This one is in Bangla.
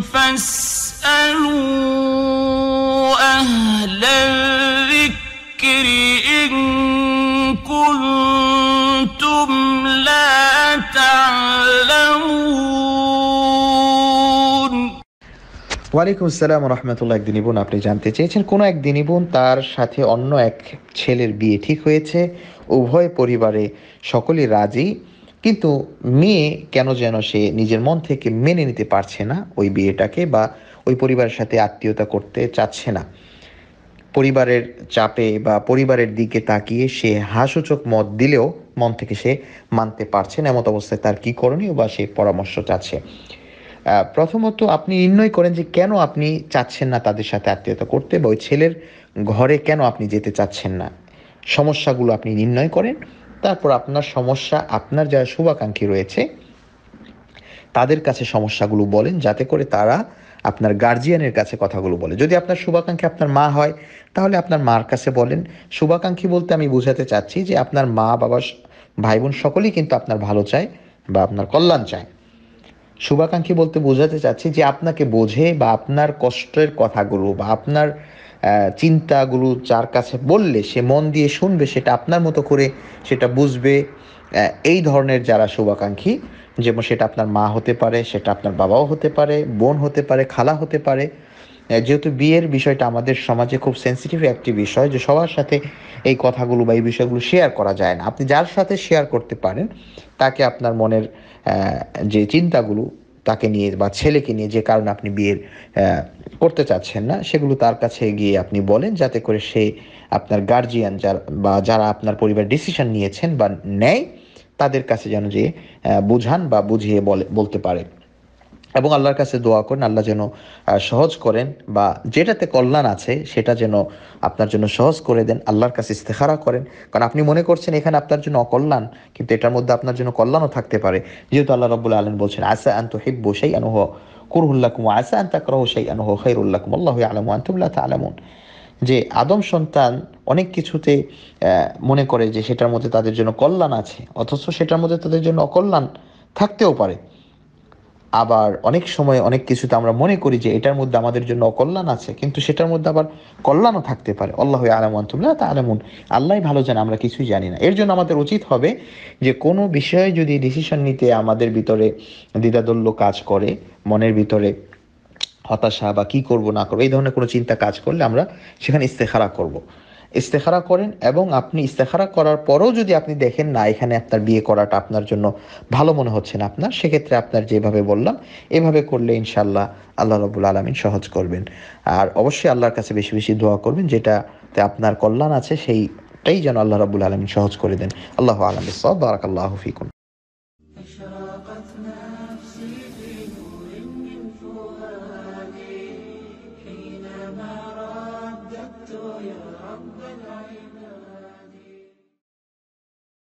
فاسألوا أهل الذكر ওয়ালাইকুম আসসালাম রহমতুল্লাহ এক দিনী বোন আপনি জানতে চেয়েছেন কোনো এক দিনী বোন তার সাথে অন্য এক ছেলের বিয়ে ঠিক হয়েছে উভয় পরিবারে সকলে রাজি কিন্তু মেয়ে কেন যেন সে নিজের মন থেকে মেনে নিতে পারছে না ওই বিয়েটাকে বা ওই পরিবারের সাথে আত্মীয়তা করতে চাচ্ছে না পরিবারের চাপে বা পরিবারের দিকে তাকিয়ে সে হাসূচক মত দিলেও মন থেকে সে মানতে পারছে না এমত অবস্থায় তার কি করণীয় বা সে পরামর্শ চাচ্ছে প্রথমত আপনি নির্ণয় করেন যে কেন আপনি চাচ্ছেন না তাদের সাথে আত্মীয়তা করতে বা ওই ছেলের ঘরে কেন আপনি যেতে চাচ্ছেন না সমস্যাগুলো আপনি নির্ণয় করেন তারপর আপনার সমস্যা আপনার যারা শুভাকাঙ্ক্ষী রয়েছে তাদের কাছে সমস্যাগুলো বলেন যাতে করে তারা আপনার গার্জিয়ানের কাছে কথাগুলো বলে যদি আপনার শুভাকাঙ্ক্ষী আপনার মা হয় তাহলে আপনার মার কাছে বলেন শুভাকাঙ্ক্ষী বলতে আমি বোঝাতে চাচ্ছি যে আপনার মা বাবা ভাই বোন সকলেই কিন্তু আপনার ভালো চায় বা আপনার কল্যাণ চায় শুভাকাঙ্ক্ষী বলতে বোঝাতে চাচ্ছি যে আপনাকে বোঝে বা আপনার কষ্টের কথাগুলো বা আপনার চিন্তাগুলো যার কাছে বললে সে মন দিয়ে শুনবে সেটা আপনার মতো করে সেটা বুঝবে এই ধরনের যারা শুভাকাঙ্ক্ষী যেমন সেটা আপনার মা হতে পারে সেটা আপনার বাবাও হতে পারে বোন হতে পারে খালা হতে পারে যেহেতু বিয়ের বিষয়টা আমাদের সমাজে খুব সেন্সিটিভ একটি বিষয় যে সবার সাথে এই কথাগুলো বা এই বিষয়গুলো শেয়ার করা যায় না আপনি যার সাথে শেয়ার করতে পারেন তাকে আপনার মনের যে চিন্তাগুলো তাকে নিয়ে বা ছেলেকে নিয়ে যে কারণে আপনি বিয়ের করতে চাচ্ছেন না সেগুলো তার কাছে গিয়ে আপনি বলেন যাতে করে সে আপনার গার্জিয়ান যার বা যারা আপনার পরিবার ডিসিশন নিয়েছেন বা নেয় তাদের কাছে যেন যে বুঝান বা বুঝিয়ে বলে বলতে পারে এবং আল্লাহর কাছে দোয়া করেন আল্লাহ যেন সহজ করেন বা যেটাতে কল্যাণ আছে সেটা যেন আপনার জন্য সহজ করে দেন আল্লাহর কাছে ইস্তেহারা করেন কারণ আপনি মনে করছেন এখানে আপনার জন্য অকল্যাণ কিন্তু এটার মধ্যে আপনার জন্য কল্যাণও থাকতে পারে যেহেতু আল্লাহ রব্বুল আলম বলছেন আসা আন্ত হিব্বু সেই আনুহ কুরহুল্লাকুম আসা করহ সেই আনুহ খৈরুল্লাকুম আল্লাহ আলম আন্তুল্লাহ আলামুন যে আদম সন্তান অনেক কিছুতে মনে করে যে সেটার মধ্যে তাদের জন্য কল্যাণ আছে অথচ সেটার মধ্যে তাদের জন্য অকল্যাণ থাকতেও পারে আবার অনেক সময় অনেক কিছুতে আমরা মনে করি যে এটার মধ্যে আমাদের জন্য অকল্যাণ আছে কিন্তু সেটার মধ্যে আবার কল্যাণও থাকতে পারে আল্লাহ আলমন তুমলা তা আলমন আল্লাহ ভালো জানে আমরা কিছুই জানি না এর জন্য আমাদের উচিত হবে যে কোনো বিষয়ে যদি ডিসিশন নিতে আমাদের ভিতরে দ্বিধাদল্য কাজ করে মনের ভিতরে হতাশা বা কি করব না করবো এই ধরনের কোনো চিন্তা কাজ করলে আমরা সেখানে ইস্তেখারা করব ইস্তেখারা করেন এবং আপনি ইস্তেখারা করার পরও যদি আপনি দেখেন না এখানে আপনার বিয়ে করাটা আপনার জন্য ভালো মনে হচ্ছে না আপনার সেক্ষেত্রে আপনার যেভাবে বললাম এভাবে করলে ইনশাল্লাহ আল্লাহ রবুল আলমিন সহজ করবেন আর অবশ্যই আল্লাহর কাছে বেশি বেশি দোয়া করবেন যেটাতে আপনার কল্যাণ আছে সেইটাই যেন আল্লাহ রবুল আলমিন সহজ করে দেন আল্লাহ আলম সব বারাক আল্লাহ ফিকুন رب العباد